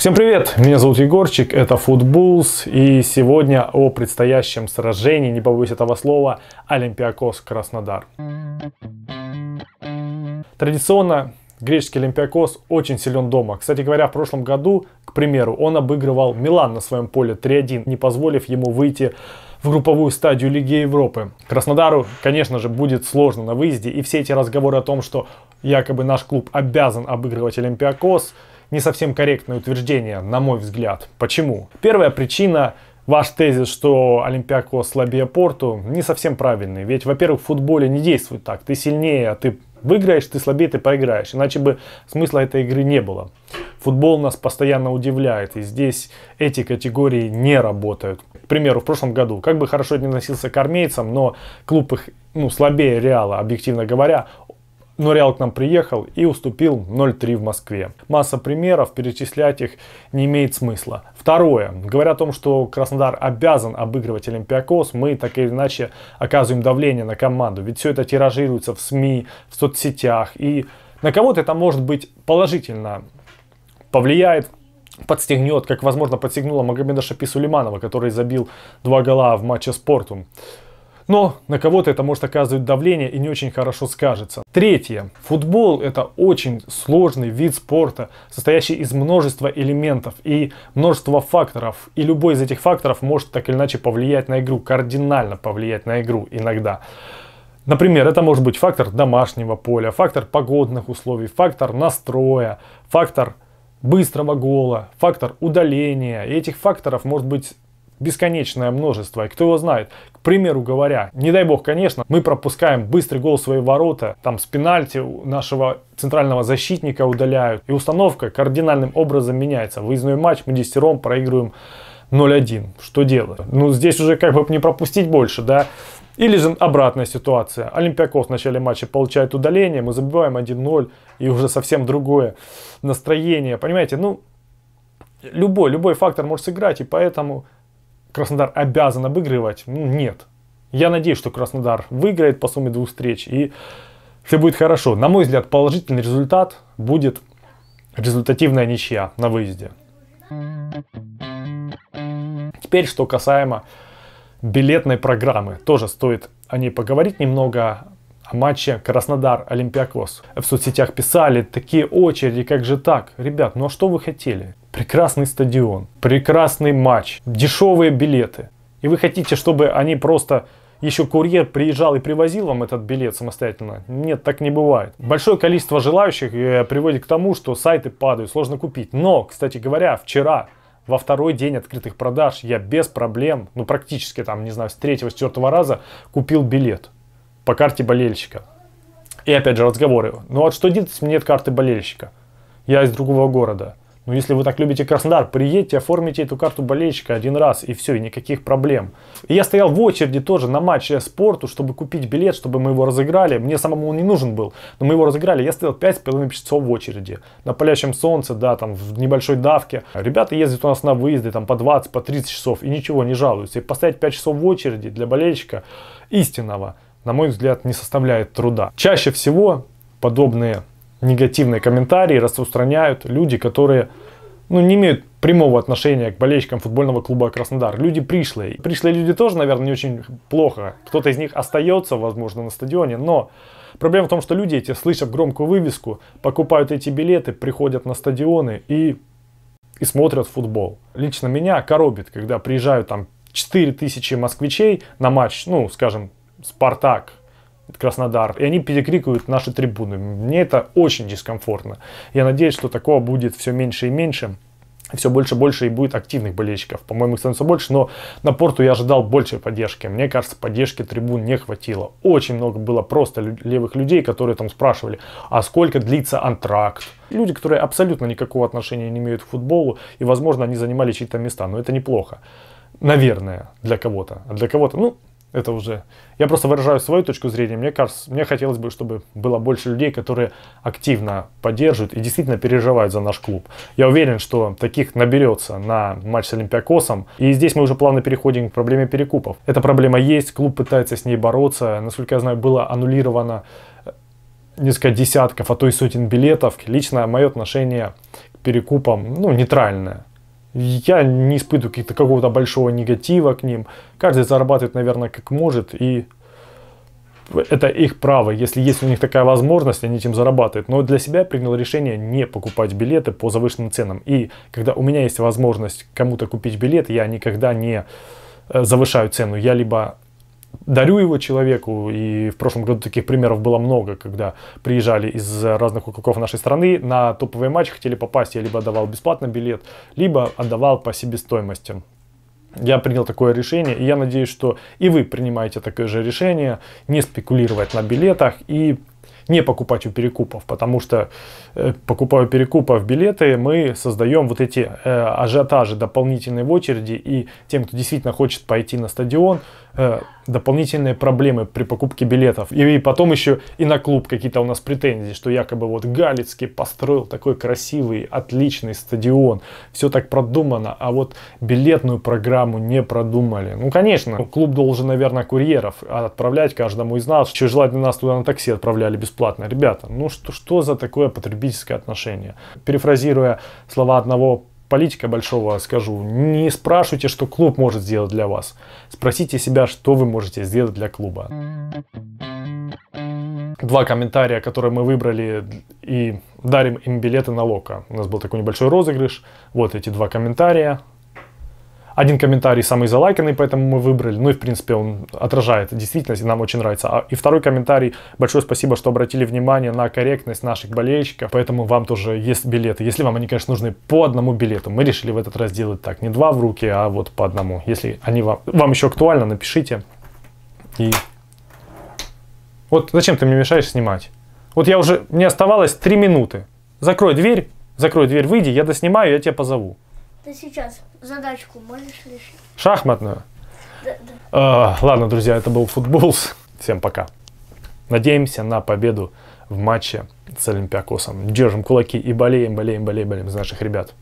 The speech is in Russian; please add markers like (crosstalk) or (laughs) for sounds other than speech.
Всем привет! Меня зовут Егорчик, это Футбулс, и сегодня о предстоящем сражении, не побоюсь этого слова, Олимпиакос Краснодар. Традиционно греческий Олимпиакос очень силен дома. Кстати говоря, в прошлом году, к примеру, он обыгрывал Милан на своем поле 3-1, не позволив ему выйти в групповую стадию Лиги Европы. Краснодару, конечно же, будет сложно на выезде, и все эти разговоры о том, что якобы наш клуб обязан обыгрывать Олимпиакос – не совсем корректное утверждение, на мой взгляд. Почему? Первая причина ваш тезис, что Олимпиако слабее Порту, не совсем правильный. Ведь, во-первых, в футболе не действует так. Ты сильнее, а ты выиграешь, ты слабее, ты проиграешь. Иначе бы смысла этой игры не было. Футбол нас постоянно удивляет, и здесь эти категории не работают. К примеру, в прошлом году, как бы хорошо не носился к армейцам, но клуб их ну, слабее Реала, объективно говоря, но ну, Реал к нам приехал и уступил 0-3 в Москве. Масса примеров, перечислять их не имеет смысла. Второе. Говоря о том, что Краснодар обязан обыгрывать Олимпиакос, мы так или иначе оказываем давление на команду. Ведь все это тиражируется в СМИ, в соцсетях. И на кого-то это может быть положительно повлияет, подстегнет, как возможно подстегнула Магомеда Шапи Сулейманова, который забил два гола в матче с Порту. Но на кого-то это может оказывать давление и не очень хорошо скажется. Третье. Футбол это очень сложный вид спорта, состоящий из множества элементов и множества факторов. И любой из этих факторов может так или иначе повлиять на игру, кардинально повлиять на игру иногда. Например, это может быть фактор домашнего поля, фактор погодных условий, фактор настроя, фактор быстрого гола, фактор удаления. И этих факторов может быть бесконечное множество. И кто его знает, к примеру говоря, не дай бог, конечно, мы пропускаем быстрый гол в свои ворота, там с пенальти нашего центрального защитника удаляют. И установка кардинальным образом меняется. Выездной матч мы десятером проигрываем 0-1. Что делать? Ну, здесь уже как бы не пропустить больше, да? Или же обратная ситуация. Олимпиакос в начале матча получает удаление, мы забиваем 1-0, и уже совсем другое настроение. Понимаете, ну, любой, любой фактор может сыграть, и поэтому Краснодар обязан обыгрывать? Ну, нет. Я надеюсь, что Краснодар выиграет по сумме двух встреч и все будет хорошо. На мой взгляд, положительный результат будет результативная ничья на выезде. Теперь, что касаемо билетной программы. Тоже стоит о ней поговорить немного. О матче Краснодар Олимпиакос. В соцсетях писали, такие очереди, как же так? Ребят, ну а что вы хотели? прекрасный стадион, прекрасный матч, дешевые билеты. И вы хотите, чтобы они просто еще курьер приезжал и привозил вам этот билет самостоятельно? Нет, так не бывает. Большое количество желающих э, приводит к тому, что сайты падают, сложно купить. Но, кстати говоря, вчера во второй день открытых продаж я без проблем, ну практически там, не знаю, с третьего, с четвертого раза купил билет по карте болельщика. И опять же разговоры. Ну а что делать, если у меня нет карты болельщика? Я из другого города. Но ну, если вы так любите Краснодар, приедьте, оформите эту карту болельщика один раз и все, и никаких проблем. И я стоял в очереди тоже на матче спорту, чтобы купить билет, чтобы мы его разыграли. Мне самому он не нужен был, но мы его разыграли. Я стоял 5,5 часов в очереди на палящем солнце, да, там в небольшой давке. Ребята ездят у нас на выезды там по 20, по 30 часов и ничего не жалуются. И поставить 5 часов в очереди для болельщика истинного, на мой взгляд, не составляет труда. Чаще всего подобные негативные комментарии распространяют люди, которые ну, не имеют прямого отношения к болельщикам футбольного клуба Краснодар. Люди пришлые. Пришлые люди тоже, наверное, не очень плохо. Кто-то из них остается, возможно, на стадионе, но проблема в том, что люди эти, слышат громкую вывеску, покупают эти билеты, приходят на стадионы и, и смотрят футбол. Лично меня коробит, когда приезжают там 4000 москвичей на матч, ну, скажем, Спартак, Краснодар, и они перекрикивают наши трибуны. Мне это очень дискомфортно. Я надеюсь, что такого будет все меньше и меньше все больше и больше и будет активных болельщиков. По-моему, их становится больше, но на порту я ожидал большей поддержки. Мне кажется, поддержки трибун не хватило. Очень много было просто левых людей, которые там спрашивали, а сколько длится антракт? Люди, которые абсолютно никакого отношения не имеют к футболу, и, возможно, они занимали чьи-то места, но это неплохо. Наверное, для кого-то. А для кого-то, ну, это уже... Я просто выражаю свою точку зрения. Мне кажется, мне хотелось бы, чтобы было больше людей, которые активно поддерживают и действительно переживают за наш клуб. Я уверен, что таких наберется на матч с Олимпиакосом. И здесь мы уже плавно переходим к проблеме перекупов. Эта проблема есть, клуб пытается с ней бороться. Насколько я знаю, было аннулировано э, несколько десятков, а то и сотен билетов. Лично мое отношение к перекупам, ну, нейтральное. Я не испытываю какого-то большого негатива к ним. Каждый зарабатывает, наверное, как может, и это их право. Если есть у них такая возможность, они этим зарабатывают. Но для себя я принял решение не покупать билеты по завышенным ценам. И когда у меня есть возможность кому-то купить билет, я никогда не э, завышаю цену. Я либо дарю его человеку, и в прошлом году таких примеров было много, когда приезжали из разных уголков нашей страны на топовые матчи, хотели попасть, я либо давал бесплатно билет, либо отдавал по себестоимости. Я принял такое решение, и я надеюсь, что и вы принимаете такое же решение, не спекулировать на билетах и не покупать у перекупов, потому что э, покупая у перекупов билеты, мы создаем вот эти э, ажиотажи дополнительные в очереди, и тем, кто действительно хочет пойти на стадион, э, дополнительные проблемы при покупке билетов. И, потом еще и на клуб какие-то у нас претензии, что якобы вот Галицкий построил такой красивый, отличный стадион, все так продумано, а вот билетную программу не продумали. Ну, конечно, клуб должен, наверное, курьеров отправлять каждому из нас, что желательно нас туда на такси отправляли бесплатно. Ребята, ну что, что за такое потребительское отношение? Перефразируя слова одного политика большого скажу, не спрашивайте, что клуб может сделать для вас. Спросите себя, что вы можете сделать для клуба. Два комментария, которые мы выбрали и дарим им билеты на Лока. У нас был такой небольшой розыгрыш. Вот эти два комментария. Один комментарий самый залайканный, поэтому мы выбрали. Ну и, в принципе, он отражает действительность, и нам очень нравится. А, и второй комментарий. Большое спасибо, что обратили внимание на корректность наших болельщиков. Поэтому вам тоже есть билеты. Если вам они, конечно, нужны по одному билету. Мы решили в этот раз делать так. Не два в руки, а вот по одному. Если они вам, вам еще актуально, напишите. И... Вот зачем ты мне мешаешь снимать? Вот я уже... Мне оставалось три минуты. Закрой дверь, закрой дверь, выйди, я доснимаю, я тебя позову. Ты сейчас задачку можешь решить? Шахматную? Да, да. Э, ладно, друзья, это был футболс. (laughs) Всем пока. Надеемся на победу в матче с Олимпиакосом. Держим кулаки и болеем, болеем, болеем, болеем за наших ребят.